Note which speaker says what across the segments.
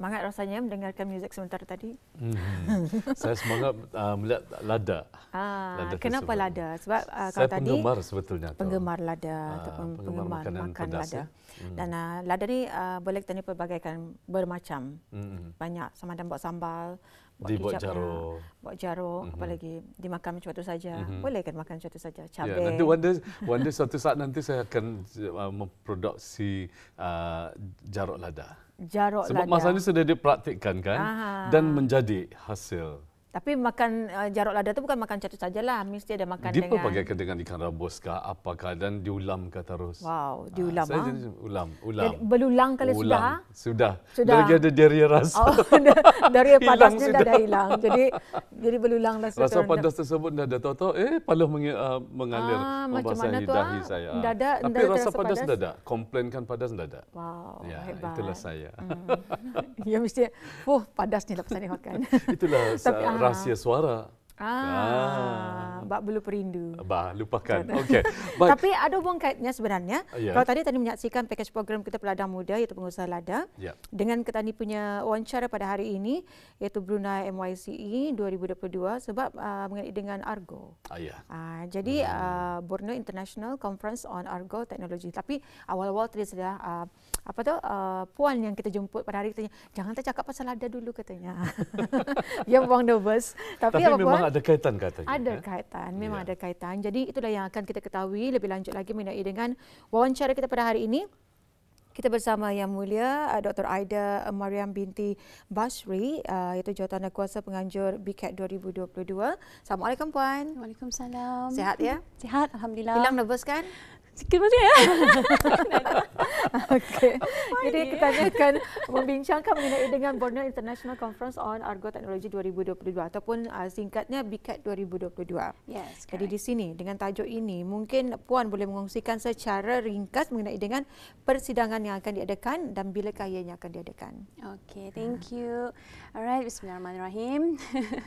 Speaker 1: Semangat rasanya mendengarkan muzik sebentar tadi.
Speaker 2: Hmm. saya semangat uh, melihat lada. Ah, lada kenapa tersebut. lada? Sebab uh, kalau saya tadi penggemar sebetulnya. Penggemar lada uh, ataupun penggemar, penggemar makanan makan pedas, lada. Ya? Hmm. Dan
Speaker 1: uh, lada ni uh, boleh kita ni pelbagai kan bermacam. Hmm. Banyak sama ada buat sambal, buat dibuat jarum, buat jarum mm-hmm. apalagi dimakan macam tu saja. Mm-hmm. Boleh kan makan macam tu saja? Ya, Cabai. Yeah, nanti one
Speaker 2: day, one day suatu saat nanti saya akan uh, memproduksi uh, jarum lada
Speaker 1: jarak lah Sebab masa ni
Speaker 2: sudah dipraktikkan kan Aha. dan menjadi hasil.
Speaker 1: Tapi makan uh, eh, jarak lada tu bukan makan cacat sajalah. Mesti ada makan Dia dengan... Dia pun pakai
Speaker 2: dengan ikan rebus ke apakah dan diulam ke terus. Wow, ah, diulam ha, Saya ah. jenis ulam, ulam. Jadi, belulang kali ulam. Ah? sudah? Sudah. Sudah. Lagi dari rasa. Oh, dari panas dia dah, dah hilang. Jadi
Speaker 1: jadi belulang dah sudah. Rasa terendam. pandas
Speaker 2: tersebut dah dah tahu-tahu eh paluh meng, uh, eh, mengalir. Ah, membasahi macam mana dahi tu? Saya. Dada, Tapi rasa pandas, dah dah. Komplainkan kan dah dah.
Speaker 1: Wow, ya, hebat. Itulah
Speaker 2: saya. Hmm.
Speaker 1: ya mesti, oh, padas ni lah pasal ni makan. itulah. Tapi, rahasia
Speaker 2: suara Ah,
Speaker 1: ah. bab belu perindu.
Speaker 2: Bah, lupakan. Okey. Tapi
Speaker 1: ada hubung kaitnya sebenarnya. Yeah. Kalau tadi tadi menyaksikan pakej program kita peladang muda iaitu pengusaha lada yeah. dengan ketani punya wawancara pada hari ini iaitu Brunei MYCE 2022 sebab uh, mengenai dengan Argo. Ah, yeah. Ya. uh, jadi hmm. uh, Borneo International Conference on Argo Technology. Tapi awal-awal tadi sudah uh, apa tu uh, puan yang kita jemput pada hari itu, jangan tak cakap pasal lada dulu katanya. Ya buang nervous. Tapi, Tapi apa memang puan? ada kaitan katanya. Ada eh? kaitan, memang yeah. ada kaitan. Jadi itulah yang akan kita ketahui lebih lanjut lagi mengenai dengan wawancara kita pada hari ini. Kita bersama Yang Mulia uh, Dr. Aida Mariam binti Basri uh, iaitu jawatan kuasa penganjur BCAT 2022. Assalamualaikum puan. Waalaikumsalam. Sihat ya? Sihat alhamdulillah. Hilang nervous kan? Sikit macam ya. Okey. Jadi kita akan membincangkan mengenai dengan Borneo International Conference on Argo Technology 2022 ataupun uh, singkatnya BICAT 2022. Yes. Jadi correct. di sini dengan tajuk ini mungkin puan boleh mengongsikan secara ringkas mengenai dengan persidangan yang akan diadakan dan bila ianya akan diadakan.
Speaker 3: Okey, thank you. Alright, bismillahirrahmanirrahim.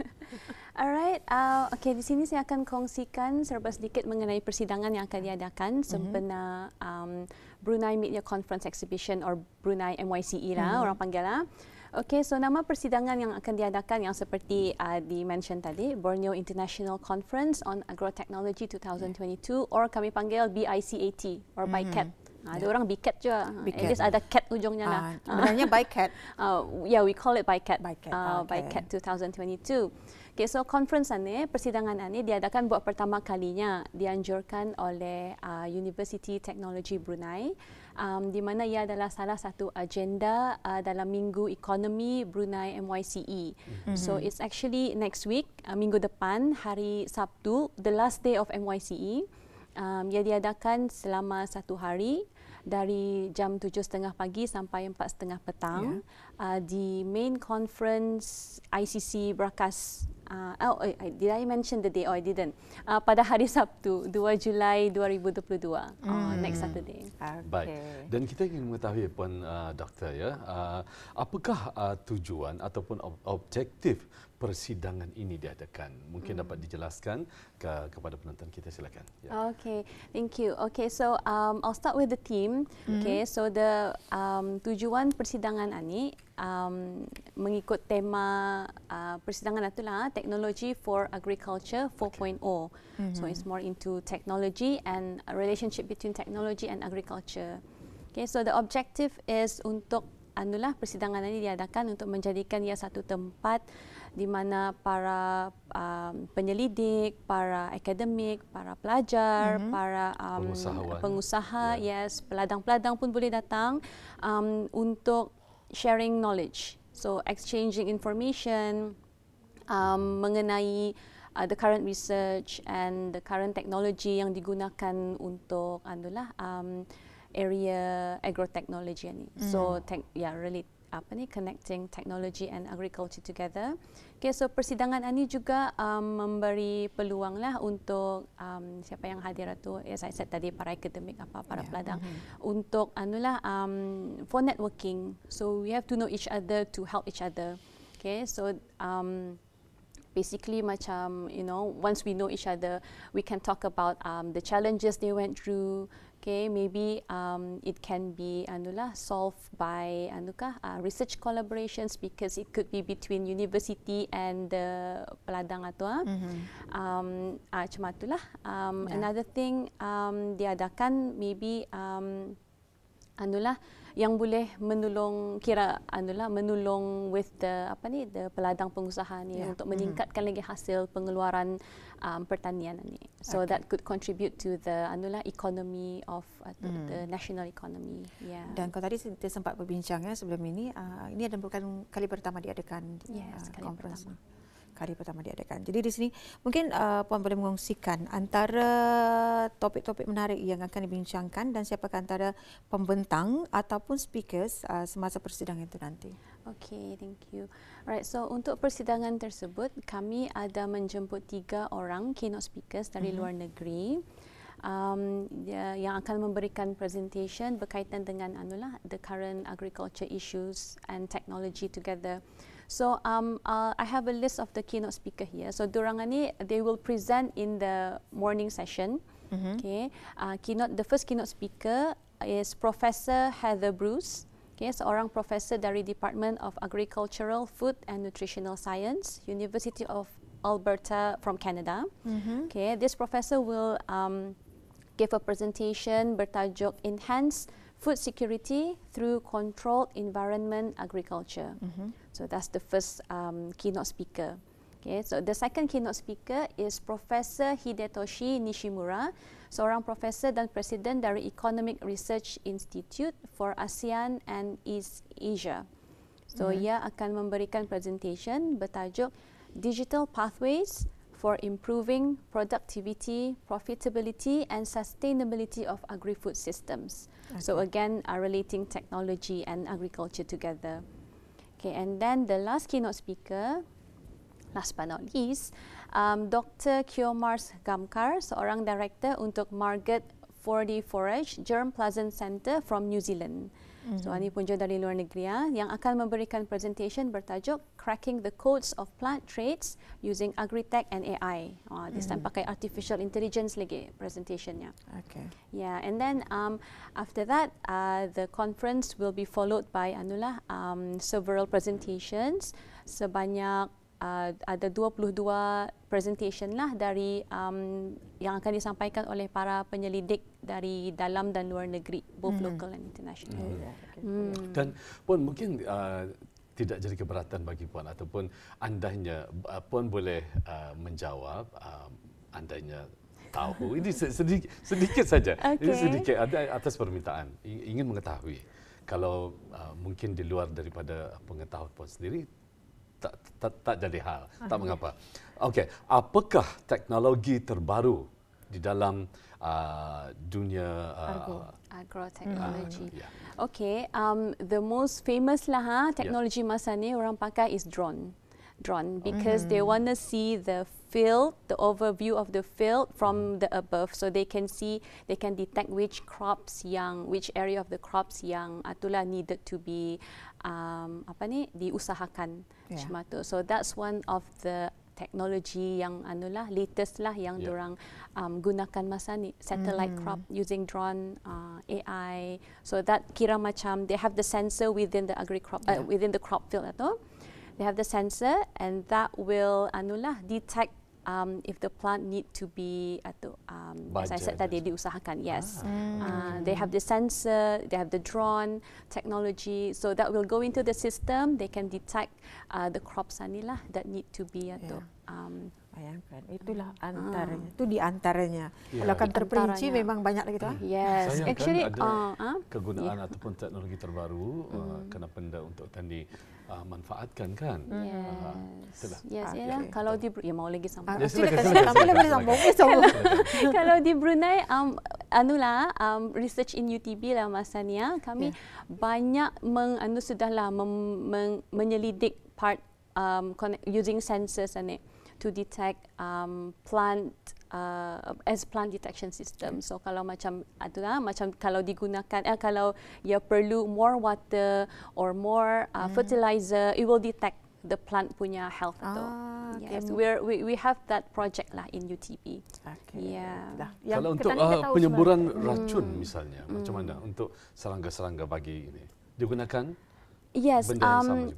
Speaker 3: Alright, uh, okay. di sini saya akan kongsikan serba sedikit mengenai persidangan yang akan diadakan. Sem- mm-hmm. pernah um, Brunei Media Conference Exhibition or Brunei MYCE lah mm-hmm. orang panggil lah. Okay, so nama persidangan yang akan diadakan yang seperti uh, di mention tadi, Borneo International Conference on Agrotechnology 2022 yeah. or kami panggil BICAT or mm-hmm. BICAT Ah, ada yeah. orang bicat juga, Biket. At least ada cat ujungnya lah. Ah, ah. Sebenarnya by cat. Uh, yeah, we call it by cat. Uh, okay. Biket 2022. Okay, so conference ni, persidangan ni diadakan buat pertama kalinya dianjurkan oleh uh, University Technology Brunei um, di mana ia adalah salah satu agenda uh, dalam Minggu Ekonomi Brunei MYCE. Mm-hmm. So it's actually next week, uh, minggu depan, hari Sabtu, the last day of MYCE. Um, ia diadakan selama satu hari dari jam 7.30 pagi sampai 4.30 petang yeah. uh, di main conference ICC berakas uh, oh, oh, did I mention the day? Oh, I didn't. Uh, pada hari Sabtu, 2 Julai 2022. Uh, hmm. Next Saturday. Okay. Baik.
Speaker 2: Dan kita ingin mengetahui, Puan uh, Doktor, ya, uh, apakah uh, tujuan ataupun ob- objektif persidangan ini diadakan? Mungkin mm. dapat dijelaskan ke- kepada penonton kita. Silakan.
Speaker 3: Yeah. Okay. Thank you. Okay. So, um, I'll start with the team. Mm. Okay. So, the um, tujuan persidangan ini um, mengikut tema uh, persidangan lah, teknologi for agriculture 4.0 okay. mm-hmm. so it's more into technology and relationship between technology and agriculture okay so the objective is untuk anulah persidangan ini diadakan untuk menjadikan ia satu tempat di mana para um, penyelidik, para akademik, para pelajar, mm-hmm. para um, pengusaha, yeah. yes, peladang-peladang pun boleh datang um, untuk sharing knowledge, so exchanging information um, mengenai uh, the current research and the current technology yang digunakan untuk anulah um, area agro technology ni. Mm. So hmm. tech, yeah, really apa ni connecting technology and agriculture together. Okay, so persidangan ini juga um, memberi peluang lah untuk um, siapa yang hadir tu, ya saya said tadi para akademik apa para yeah. peladang mm-hmm. untuk anulah um, for networking. So we have to know each other to help each other. Okay, so um, basically macam you know once we know each other we can talk about um the challenges they went through okay maybe um it can be anulah solved by anukah uh, research collaborations because it could be between university and the peladang atau ah mm-hmm. um ah cuma itulah um yeah. another thing um diadakan maybe um anulah yang boleh menolong kira anulah menolong with the apa ni the peladang pengusaha ni yeah. untuk hmm. meningkatkan mm lagi hasil pengeluaran um, pertanian ni. So okay. that could contribute to the anulah economy of uh, the, mm. the national economy. Yeah. Dan kalau tadi kita sempat berbincang ya sebelum ini uh, ini adalah bukan kali pertama diadakan yes, uh, kali
Speaker 1: conference. Pertama. Kali pertama diadakan. Jadi di sini mungkin uh, puan boleh mengongsikan antara topik-topik menarik yang akan dibincangkan dan siapakah antara pembentang ataupun speakers uh, semasa persidangan itu nanti.
Speaker 3: Okay, thank you. Alright, so untuk persidangan tersebut kami ada menjemput tiga orang keynote speakers dari mm-hmm. luar negeri um dia yang akan memberikan presentation berkaitan dengan anulah the current agriculture issues and technology together So um, uh, I have a list of the keynote speaker here. So Durangani, they will present in the morning session. Mm-hmm. Okay. Uh, keynote, the first keynote speaker is Professor Heather Bruce. Okay, seorang Professor dari Department of Agricultural, Food and Nutritional Science, University of Alberta from Canada. Mm-hmm. Okay, this professor will um, give a presentation bertajuk Enhanced food security through controlled environment agriculture. Mm-hmm. So that's the first um, keynote speaker. Okay, so the second keynote speaker is Professor Hidetoshi Nishimura, seorang profesor dan presiden dari Economic Research Institute for ASEAN and East Asia. So mm-hmm. ia akan memberikan presentation bertajuk Digital Pathways for improving productivity, profitability, and sustainability of agri food systems. Okay. So, again, are relating technology and agriculture together. Okay, and then the last keynote speaker, last but not least, um, Dr. Kiyomars Gamkar, seorang director untuk Market 4D Forage Germ Pleasant Center from New Zealand. Mm-hmm. So ini punca dari luar negeri ya, yang akan memberikan presentation bertajuk Cracking the Codes of Plant Traits using Agritech and AI. Oh, mm-hmm. this time pakai artificial intelligence lagi presentationnya. Okay. Yeah, and then um, after that, uh, the conference will be followed by anula um, several presentations sebanyak uh, ada 22 presentation lah dari um, yang akan disampaikan oleh para penyelidik dari dalam dan luar negeri, both mm. local and international.
Speaker 2: Mm. Mm. Dan pun mungkin uh, tidak jadi keberatan bagi puan ataupun andainya uh, puan boleh uh, menjawab uh, andainya tahu ini sedikit sedikit saja okay. ini sedikit ada atas permintaan ingin mengetahui kalau uh, mungkin di luar daripada pengetahuan puan sendiri tak, tak, tak jadi hal. Ha, tak ya. mengapa. Okey, apakah teknologi terbaru di dalam uh, dunia uh,
Speaker 3: agroteknologi? Agro uh, yeah. Okey, um, the most famous lah ha, ya. teknologi yeah. masa ni orang pakai is drone. drawn because mm. they mm-hmm. want to see the field, the overview of the field from the above, so they can see, they can detect which crops yang, which area of the crops yang itulah ah, needed to be um, apa ni diusahakan yeah. tu. So that's one of the technology yang anula latest lah yang yeah. orang um, gunakan masa ni satellite mm. crop using drone uh, AI so that kira macam they have the sensor within the agri crop uh, yeah. uh, within the crop field atau they have the sensor and that will anu lah, detect um, if the plant need to be atau um, as I said tadi diusahakan yes ah. mm. uh, they have the sensor they have the drone technology so that will go into the system they can detect uh, the crops anilah that need to be atau yeah. um, Bayangkan, hmm. itulah hmm. antaranya. Itu di
Speaker 1: antaranya. Yeah. Kalau akan terperinci memang banyak lagi tu. Hmm. Yes. Sayangkan Actually, ada uh, uh, kegunaan yeah. Ah, ya.
Speaker 2: ataupun teknologi terbaru hmm. uh, kena benda untuk tadi uh, manfaatkan kan. Yes. Uh, yes, ya. okay.
Speaker 3: Kalau di Brunei, ya mau lagi sambung. Ya, silakan, silakan, silakan, silakan, silakan, silakan. Boleh Kalau di Brunei, um, anulah um, research in UTB lah masa ni. Ya. Kami yeah. banyak meng, anu sudahlah mem, mem, menyelidik part um, using sensors and it to detect um, plant uh, as plant detection system. So kalau macam adalah macam kalau digunakan eh, kalau ia perlu more water or more uh, mm. fertilizer, it will detect the plant punya health ah, tu. Yes, okay. we're, we we have that project lah in UTP. Okay. Yeah. Dah. Kalau untuk uh, penyemburan semua. racun
Speaker 2: hmm. misalnya hmm. macam mana hmm. untuk serangga-serangga bagi ini digunakan?
Speaker 3: Yes, um, ya, kan.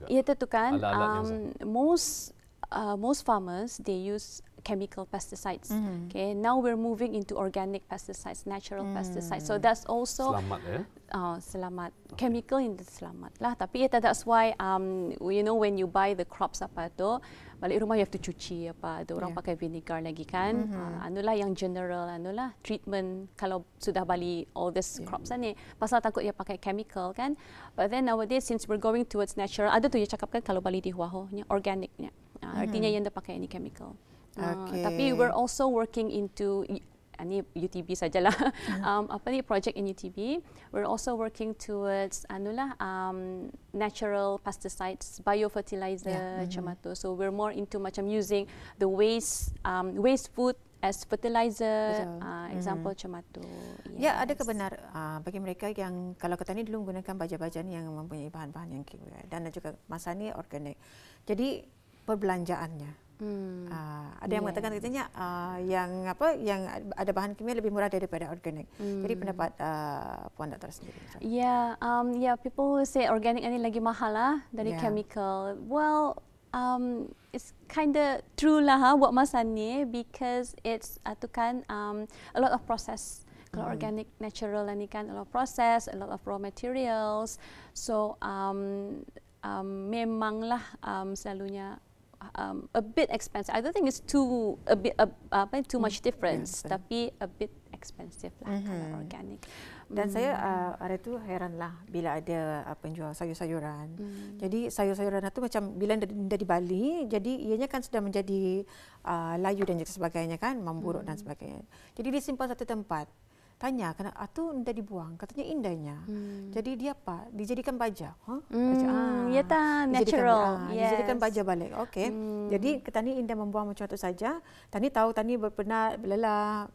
Speaker 3: yang sama juga. Um, most uh, most farmers they use chemical pesticides. Mm. Okay, now we're moving into organic pesticides, natural mm. pesticides. So that's also selamat, eh? uh, selamat. Okay. chemical in the selamat lah. Tapi yeah, that's why um, you know when you buy the crops apa tu, balik rumah you have to cuci apa tu. Orang yeah. pakai vinegar lagi kan. Mm-hmm. Uh, anulah yang general, anulah treatment kalau sudah bali all this yeah. crops ni. Pasal takut dia pakai chemical kan. But then nowadays since we're going towards natural, ada tu dia cakapkan kalau bali di Huaho, organicnya. Uh, artinya hmm. yang pakai ini chemical. Uh, ah, okay. Tapi we're also working into ini ah, UTB sajalah. Hmm. um, apa ni project in UTB? We're also working towards anulah um, natural pesticides, biofertilizer ya. hmm. macam yeah. tu. So we're more into macam using the waste um, waste food as fertilizer, uh, example macam mm. tu. Yes. Ya, ada
Speaker 1: kebenar uh, bagi mereka yang kalau kata ni dulu menggunakan baja-baja ni yang mempunyai bahan-bahan yang kira dan juga masa ni organik. Jadi perbelanjaannya. Hmm. Uh, ada yang mengatakan katanya uh, ah, yang apa yang ada bahan kimia lebih murah daripada organik. Hmm. Jadi pendapat uh, puan doktor sendiri. Ya,
Speaker 3: yeah, um yeah people say organik ini lagi mahal lah dari yeah. chemical. Well, um it's kind of true lah ha, buat masa ni because it's atukan um a lot of process kalau hmm. organic natural lah ni kan a lot of process a lot of raw materials so um um memanglah um selalunya um, a bit expensive. I don't think it's too a bit uh, apa too much mm, difference, yeah, tapi a bit expensive lah mm-hmm. kalau organik. Dan mm. saya uh, ada tu heranlah
Speaker 1: bila ada uh, penjual sayur-sayuran. Mm. Jadi sayur-sayuran itu macam bila dah di Bali, jadi ianya kan sudah menjadi uh, layu dan sebagainya kan, memburuk mm. dan sebagainya. Jadi disimpan satu tempat tanya kena atau ah, dibuang katanya indahnya hmm. jadi dia apa dijadikan baja huh?
Speaker 2: Ha? hmm. Ah.
Speaker 1: ya ta natural dijadikan, ah, yes. dijadikan baja balik okey hmm. jadi ketani indah membuang macam tu saja tani tahu tani pernah belalah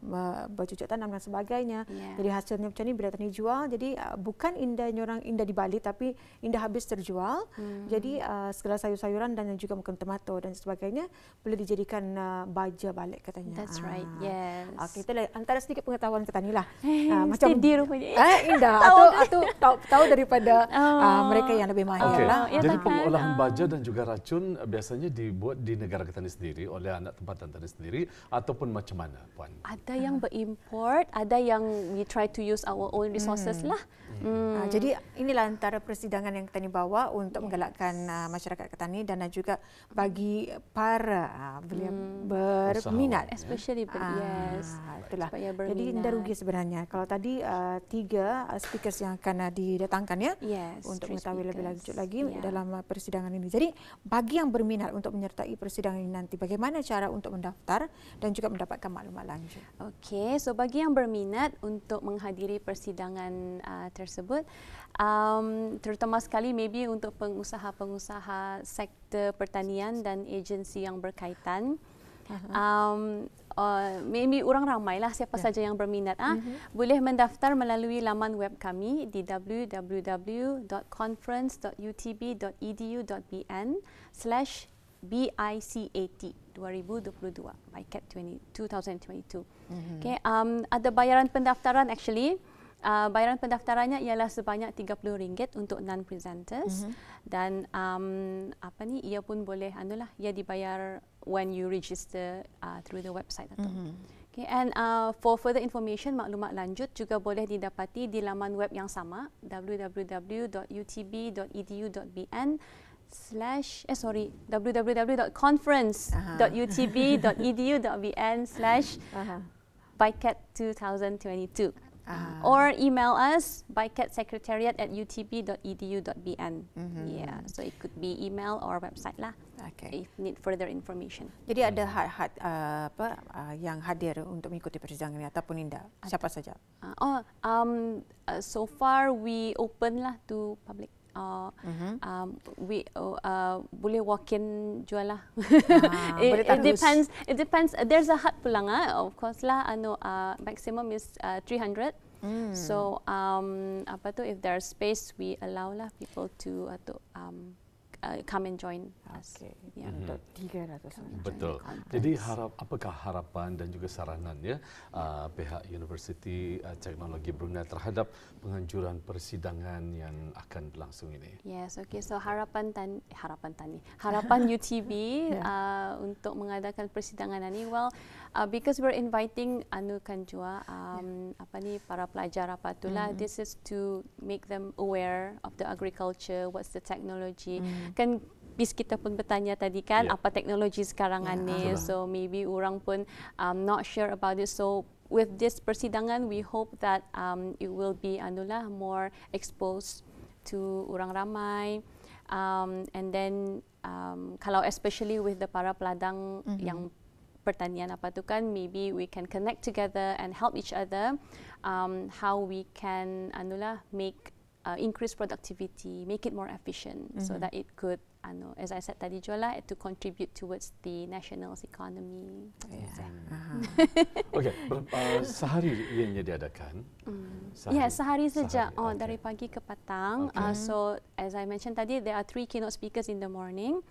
Speaker 1: bercucuk tanam dan sebagainya yeah. jadi hasilnya macam ni bila tani jual jadi ah, bukan indah nyorang indah di Bali tapi indah habis terjual hmm. jadi uh, segala sayur-sayuran dan juga mungkin tomato dan sebagainya boleh dijadikan uh, baja balik katanya that's ah. right yes okey itulah antara sedikit pengetahuan ketanilah. Uh, macam di rumah je. Eh, indah. atau atau tahu, tahu daripada ah, oh. uh, mereka yang lebih mahir. Okay. Lah. Jadi pengolahan
Speaker 2: ah. baja dan juga racun eh, biasanya dibuat di negara kita sendiri oleh anak tempatan kita sendiri ataupun macam mana, Puan? Ada
Speaker 3: yang berimport, ada yang we try to use our own resources hmm. lah. Hmm. Uh, jadi
Speaker 1: inilah antara persidangan yang Ketani bawa untuk yes. menggalakkan uh, masyarakat Ketani dan juga bagi para uh, beliau hmm. berminat. Ya. Especially, ya? ber- uh, yes. Itulah. Jadi tidak rugi sebenarnya sebenarnya? Kalau tadi uh, tiga eh, speakers yang akan uh, didatangkan ya yes, untuk mengetahui lebih lanjut lagi yeah. dalam uh, persidangan ini. Jadi bagi yang berminat untuk menyertai persidangan ini nanti, bagaimana cara untuk mendaftar dan juga mendapatkan maklumat lanjut?
Speaker 3: Okey, so bagi yang berminat untuk menghadiri persidangan uh, tersebut, um, terutama sekali maybe untuk pengusaha-pengusaha sektor pertanian dan agensi yang berkaitan. Um, uh, maybe orang lah. siapa yeah. saja yang berminat ah mm-hmm. boleh mendaftar melalui laman web kami di www.conference.utb.edu.bn/bicat 2022 by cat 20, 2022
Speaker 2: mm-hmm. okay
Speaker 3: um ada bayaran pendaftaran actually Uh, bayaran pendaftarannya ialah sebanyak RM30 untuk non-presenters mm-hmm. dan um, apa ni ia pun boleh anulah ia dibayar when you register uh, through the website atau. Mm-hmm. Okay, and uh, for further information maklumat lanjut juga boleh didapati di laman web yang sama www.utb.edu.bn slash eh sorry www.conference.utb.edu.bn slash uh-huh. bicat 2022. Uh. Or email us by catsecretariat at utb.edu.bn. E mm-hmm. Yeah, so it could be email or website lah. Okay. If need further information.
Speaker 1: Jadi ada had had uh, apa uh, yang hadir untuk mengikuti persidangan ini ataupun tidak? Siapa At- saja?
Speaker 3: Uh, oh, um, uh, so far we open lah to public. Oh, mm-hmm. um, we oh, uh, boleh walk in jual lah. Ah, it, it depends. It depends. there's a hut pulang ah, of course lah. Ano uh, maximum is uh, hundred. Mm. So um, apa tu? If there's space, we allow lah people to atau uh, um, uh, come and join us. Okay. Ya, mm-hmm. untuk 300 mhm. orang. Betul. Jadi
Speaker 2: harap apakah harapan dan juga saranan ya uh, pihak University uh, Teknologi Brunei terhadap penganjuran persidangan yang akan berlangsung ini?
Speaker 3: Yes, okay. So harapan tan harapan tani. Harapan UTB yeah. uh, untuk mengadakan persidangan ini well uh, because we're inviting Anu Kanjua, um, yeah. apa ni para pelajar apa itulah. Mm. Mm-hmm. This is to make them aware of the agriculture, what's the technology. Mm. Kan bis kita pun bertanya tadi kan yeah. apa teknologi sekarang yeah. ni. uh So maybe orang pun um, not sure about it. So with this persidangan, we hope that um, it will be anula more exposed to orang ramai. Um, and then um, kalau especially with the para peladang mm-hmm. yang pertanian apa tu kan maybe we can connect together and help each other um, how we can anu lah, make uh, increase productivity make it more efficient mm-hmm. so that it could anu, as I said tadi jola to contribute towards the national economy. Yeah. Uh-huh.
Speaker 2: okay, uh, sehari ianya diadakan. Mm. Sehari. Yeah, sehari saja. Oh, okay.
Speaker 3: dari pagi ke petang. Okay. Uh, so as I mentioned tadi, there are three keynote speakers in the morning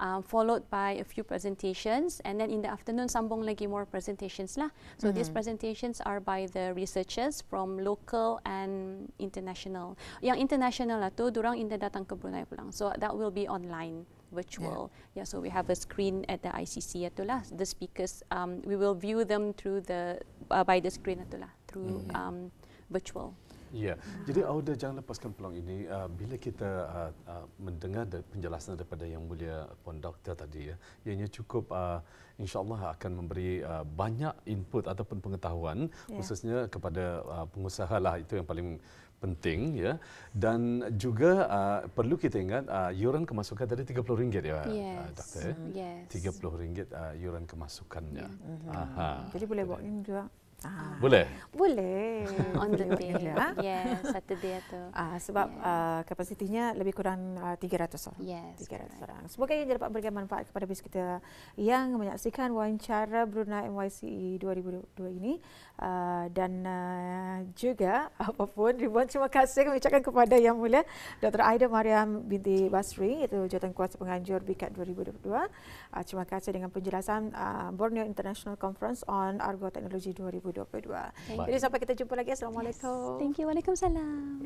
Speaker 3: um, followed by a few presentations, and then in the afternoon, sambung lagi more presentations lah. So mm-hmm. these presentations are by the researchers from local and international. Yang international lah tu, durang inda datang ke Brunei pulang. So that will be online virtual. Yeah. yeah, so we have a screen at the ICC Atulah The speakers um we will view them through the uh, by the screen atulah through mm-hmm. um virtual.
Speaker 2: Ya, jadi Auda jangan lepaskan peluang ini. Ah, bila kita ah, ah, mendengar penjelasan daripada Yang Mulia Puan Doktor tadi, ya, ianya cukup insya Allah akan memberi banyak input ataupun pengetahuan ya. khususnya kepada pengusaha lah itu yang paling penting ya dan juga uh, perlu kita ingat uh, yuran kemasukan tadi RM30 ya yes. uh, doktor ya yes. RM30 uh, yuran kemasukannya yeah. mm-hmm. aha jadi
Speaker 1: boleh bawa ini juga Ah. Boleh? Boleh. on the day. ya, ah. yeah, Saturday tu. Ah, sebab yeah. uh, kapasitinya lebih kurang uh, ah, 300 orang. Yes. 300 correct. orang. Semoga ini dapat memberikan manfaat kepada bis kita yang menyaksikan wawancara Brunei NYC 2022 e ini. Uh, dan uh, juga apapun ribuan terima kasih kami ucapkan kepada yang mulia Dr. Aida Mariam binti Basri itu jawatan kuasa penganjur BIKAT 2022. Uh, ah, terima kasih dengan penjelasan uh, Borneo International Conference on Argo Technology 2022. Thank Jadi sampai kita jumpa lagi. Assalamualaikum. Yes. Thank you. Waalaikumsalam.